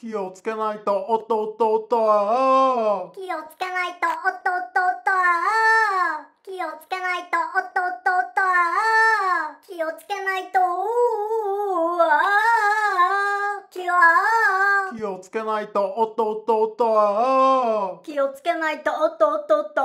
気をつけないと、おっとっとっと気をつけないと、おっとっとっと気をつけないと、おっとっとと気をつけないと、お気を気をつけないと、おっとっとと気をつけないと、おっとっとと